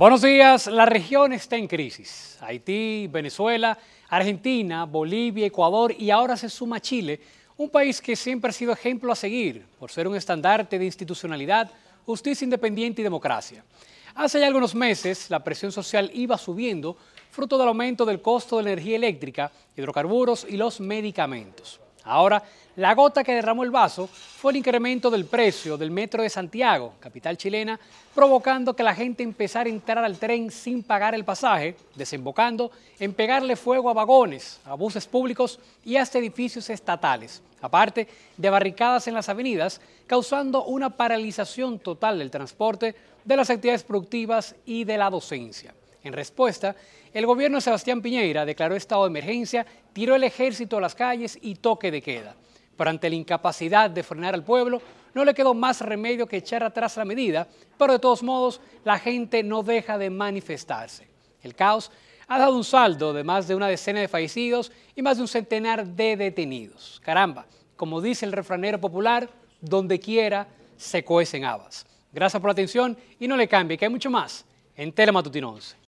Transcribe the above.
Buenos días, la región está en crisis. Haití, Venezuela, Argentina, Bolivia, Ecuador y ahora se suma Chile, un país que siempre ha sido ejemplo a seguir por ser un estandarte de institucionalidad, justicia independiente y democracia. Hace ya algunos meses la presión social iba subiendo fruto del aumento del costo de la energía eléctrica, hidrocarburos y los medicamentos. Ahora, la gota que derramó el vaso fue el incremento del precio del metro de Santiago, capital chilena, provocando que la gente empezara a entrar al tren sin pagar el pasaje, desembocando en pegarle fuego a vagones, a buses públicos y hasta edificios estatales, aparte de barricadas en las avenidas, causando una paralización total del transporte, de las actividades productivas y de la docencia. En respuesta, el gobierno de Sebastián Piñeira declaró estado de emergencia, tiró el ejército a las calles y toque de queda. Pero ante la incapacidad de frenar al pueblo, no le quedó más remedio que echar atrás la medida, pero de todos modos, la gente no deja de manifestarse. El caos ha dado un saldo de más de una decena de fallecidos y más de un centenar de detenidos. Caramba, como dice el refranero popular, donde quiera se cuecen habas. Gracias por la atención y no le cambie, que hay mucho más en Telematutino 11.